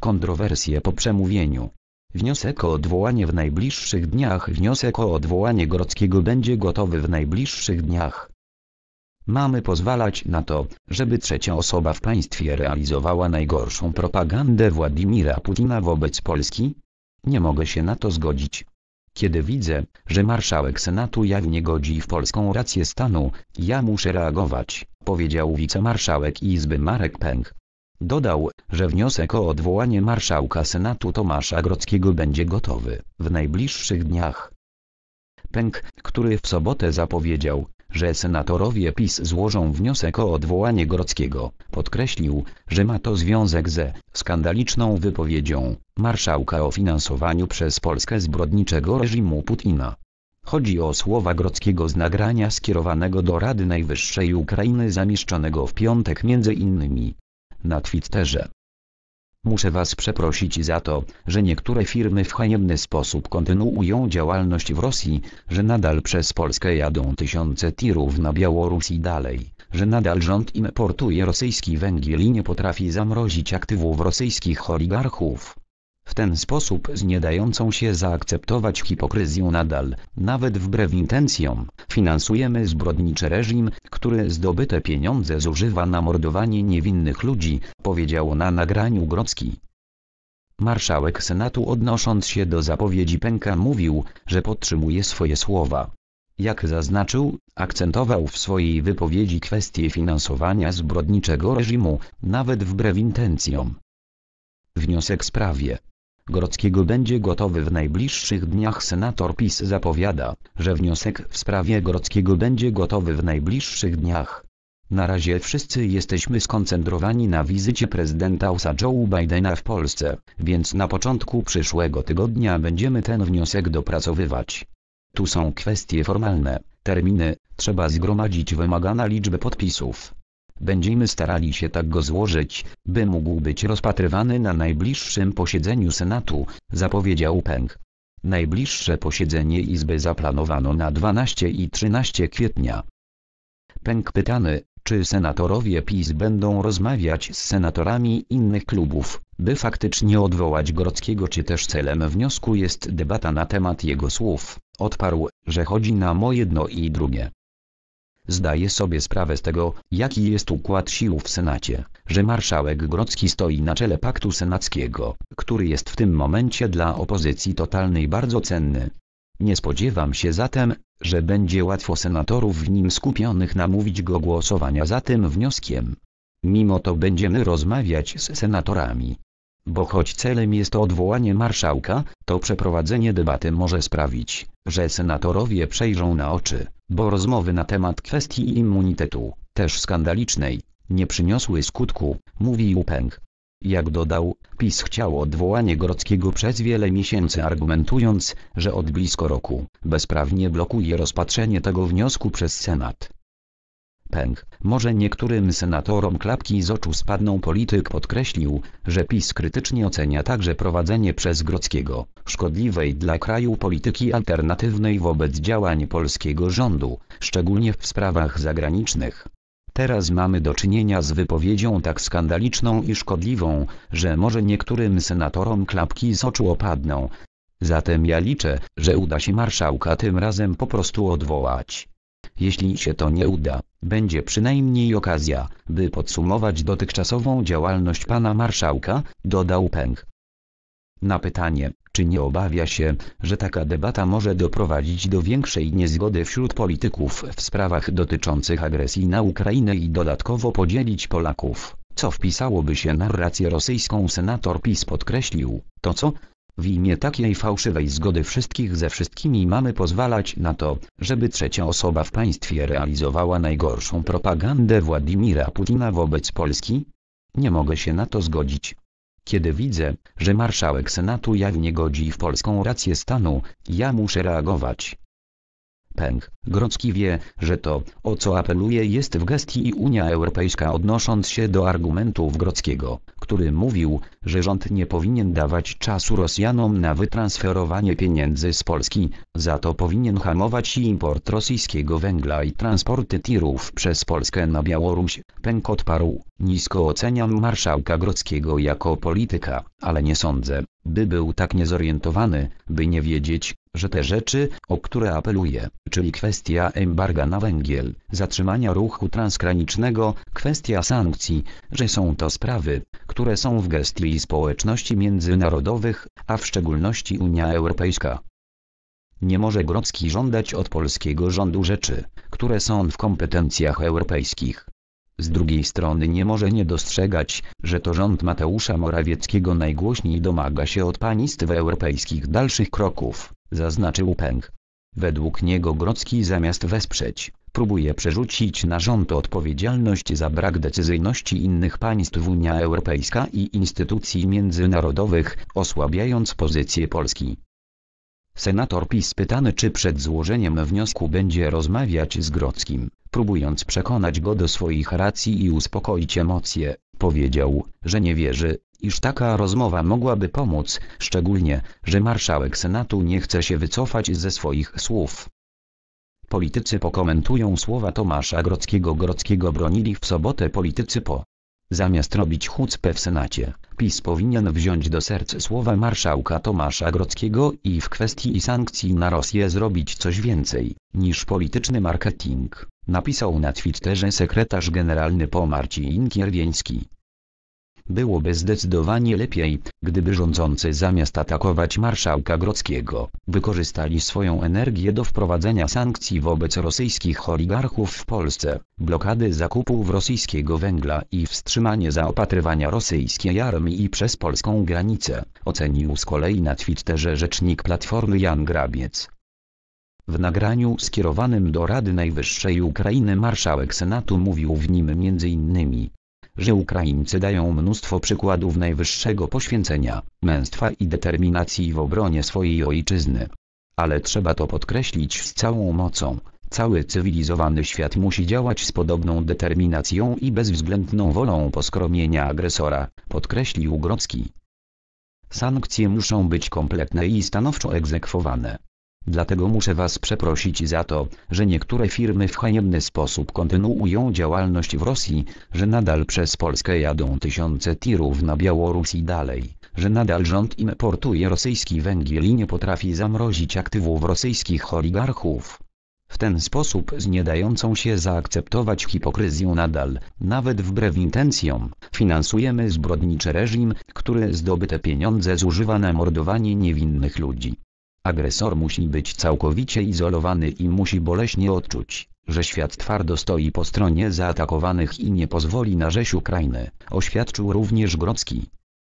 Kontrowersje po przemówieniu. Wniosek o odwołanie w najbliższych dniach Wniosek o odwołanie Grodzkiego będzie gotowy w najbliższych dniach. Mamy pozwalać na to, żeby trzecia osoba w państwie realizowała najgorszą propagandę Władimira Putina wobec Polski? Nie mogę się na to zgodzić. Kiedy widzę, że marszałek Senatu jawnie godzi w polską rację stanu, ja muszę reagować, powiedział wicemarszałek Izby Marek Pęk. Dodał, że wniosek o odwołanie marszałka Senatu Tomasza Grodzkiego będzie gotowy w najbliższych dniach. Pęk, który w sobotę zapowiedział, że senatorowie PiS złożą wniosek o odwołanie Grodzkiego, podkreślił, że ma to związek ze skandaliczną wypowiedzią marszałka o finansowaniu przez Polskę zbrodniczego reżimu Putina. Chodzi o słowa Grodzkiego z nagrania skierowanego do Rady Najwyższej Ukrainy zamieszczonego w piątek między innymi na Twitterze. Muszę Was przeprosić za to, że niektóre firmy w haniebny sposób kontynuują działalność w Rosji, że nadal przez Polskę jadą tysiące tirów na Białoruś i dalej, że nadal rząd importuje rosyjski węgiel i nie potrafi zamrozić aktywów rosyjskich oligarchów. W ten sposób z nie dającą się zaakceptować hipokryzją nadal, nawet wbrew intencjom, finansujemy zbrodniczy reżim, który zdobyte pieniądze zużywa na mordowanie niewinnych ludzi, powiedział na nagraniu Grocki. Marszałek Senatu odnosząc się do zapowiedzi Pęka mówił, że podtrzymuje swoje słowa. Jak zaznaczył, akcentował w swojej wypowiedzi kwestię finansowania zbrodniczego reżimu, nawet wbrew intencjom. Wniosek sprawie Grodzkiego będzie gotowy w najbliższych dniach. Senator PiS zapowiada, że wniosek w sprawie Grodzkiego będzie gotowy w najbliższych dniach. Na razie wszyscy jesteśmy skoncentrowani na wizycie prezydenta USA Joe Bidena w Polsce, więc na początku przyszłego tygodnia będziemy ten wniosek dopracowywać. Tu są kwestie formalne, terminy, trzeba zgromadzić wymagana liczbę podpisów. Będziemy starali się tak go złożyć, by mógł być rozpatrywany na najbliższym posiedzeniu Senatu, zapowiedział Peng. Najbliższe posiedzenie Izby zaplanowano na 12 i 13 kwietnia. Peng pytany, czy senatorowie PiS będą rozmawiać z senatorami innych klubów, by faktycznie odwołać Grockiego czy też celem wniosku jest debata na temat jego słów, odparł, że chodzi nam o jedno i drugie zdaje sobie sprawę z tego, jaki jest układ sił w Senacie, że marszałek Grodzki stoi na czele paktu senackiego, który jest w tym momencie dla opozycji totalnej bardzo cenny. Nie spodziewam się zatem, że będzie łatwo senatorów w nim skupionych namówić go głosowania za tym wnioskiem. Mimo to będziemy rozmawiać z senatorami. Bo choć celem jest odwołanie marszałka, to przeprowadzenie debaty może sprawić, że senatorowie przejrzą na oczy, bo rozmowy na temat kwestii immunitetu, też skandalicznej, nie przyniosły skutku, mówił Peng. Jak dodał, PiS chciał odwołanie Grodzkiego przez wiele miesięcy argumentując, że od blisko roku bezprawnie blokuje rozpatrzenie tego wniosku przez Senat. Pęk. Może niektórym senatorom klapki z oczu spadną polityk podkreślił, że PiS krytycznie ocenia także prowadzenie przez Grockiego, szkodliwej dla kraju polityki alternatywnej wobec działań polskiego rządu, szczególnie w sprawach zagranicznych. Teraz mamy do czynienia z wypowiedzią tak skandaliczną i szkodliwą, że może niektórym senatorom klapki z oczu opadną. Zatem ja liczę, że uda się marszałka tym razem po prostu odwołać. Jeśli się to nie uda, będzie przynajmniej okazja, by podsumować dotychczasową działalność pana marszałka, dodał Peng. Na pytanie, czy nie obawia się, że taka debata może doprowadzić do większej niezgody wśród polityków w sprawach dotyczących agresji na Ukrainę i dodatkowo podzielić Polaków, co wpisałoby się narrację rosyjską senator PiS podkreślił, to co, w imię takiej fałszywej zgody wszystkich ze wszystkimi mamy pozwalać na to, żeby trzecia osoba w państwie realizowała najgorszą propagandę Władimira Putina wobec Polski? Nie mogę się na to zgodzić. Kiedy widzę, że marszałek Senatu jawnie godzi w polską rację stanu, ja muszę reagować. Peng. Grocki wie, że to, o co apeluje jest w gestii i Unia Europejska odnosząc się do argumentów Grockiego, który mówił, że rząd nie powinien dawać czasu Rosjanom na wytransferowanie pieniędzy z Polski, za to powinien hamować import rosyjskiego węgla i transporty tirów przez Polskę na Białoruś. Peng odparł, nisko oceniam marszałka Grockiego jako polityka, ale nie sądzę, by był tak niezorientowany, by nie wiedzieć, że te rzeczy, o które apeluje, czyli kwestia embarga na węgiel, zatrzymania ruchu transgranicznego, kwestia sankcji, że są to sprawy, które są w gestii społeczności międzynarodowych, a w szczególności Unia Europejska. Nie może Grodzki żądać od polskiego rządu rzeczy, które są w kompetencjach europejskich. Z drugiej strony nie może nie dostrzegać, że to rząd Mateusza Morawieckiego najgłośniej domaga się od państw europejskich dalszych kroków zaznaczył Peng. Według niego Grocki zamiast wesprzeć, próbuje przerzucić na rząd odpowiedzialność za brak decyzyjności innych państw Unia Europejska i instytucji międzynarodowych, osłabiając pozycję Polski. Senator PiS pytany czy przed złożeniem wniosku będzie rozmawiać z Grockim, próbując przekonać go do swoich racji i uspokoić emocje, powiedział, że nie wierzy, iż taka rozmowa mogłaby pomóc, szczególnie, że marszałek Senatu nie chce się wycofać ze swoich słów. Politycy pokomentują słowa Tomasza Grockiego Grockiego bronili w sobotę politycy po. Zamiast robić chucpę w Senacie, PiS powinien wziąć do serc słowa marszałka Tomasza Grockiego i w kwestii sankcji na Rosję zrobić coś więcej, niż polityczny marketing, napisał na Twitterze sekretarz generalny po Marcin Kierwieński. Byłoby zdecydowanie lepiej, gdyby rządzący zamiast atakować marszałka Grockiego, wykorzystali swoją energię do wprowadzenia sankcji wobec rosyjskich oligarchów w Polsce, blokady zakupów rosyjskiego węgla i wstrzymanie zaopatrywania rosyjskiej armii i przez polską granicę, ocenił z kolei na Twitterze rzecznik Platformy Jan Grabiec. W nagraniu skierowanym do Rady Najwyższej Ukrainy marszałek Senatu mówił w nim m.in że Ukraińcy dają mnóstwo przykładów najwyższego poświęcenia, męstwa i determinacji w obronie swojej ojczyzny. Ale trzeba to podkreślić z całą mocą. Cały cywilizowany świat musi działać z podobną determinacją i bezwzględną wolą poskromienia agresora, podkreślił Grocki. Sankcje muszą być kompletne i stanowczo egzekwowane. Dlatego muszę Was przeprosić za to, że niektóre firmy w haniebny sposób kontynuują działalność w Rosji, że nadal przez Polskę jadą tysiące tirów na Białoruś i dalej, że nadal rząd importuje rosyjski węgiel i nie potrafi zamrozić aktywów rosyjskich oligarchów. W ten sposób z niedającą się zaakceptować hipokryzją nadal, nawet wbrew intencjom, finansujemy zbrodniczy reżim, który zdobyte pieniądze zużywa na mordowanie niewinnych ludzi. Agresor musi być całkowicie izolowany i musi boleśnie odczuć, że świat twardo stoi po stronie zaatakowanych i nie pozwoli na rzeź Ukrainy, oświadczył również Grodzki.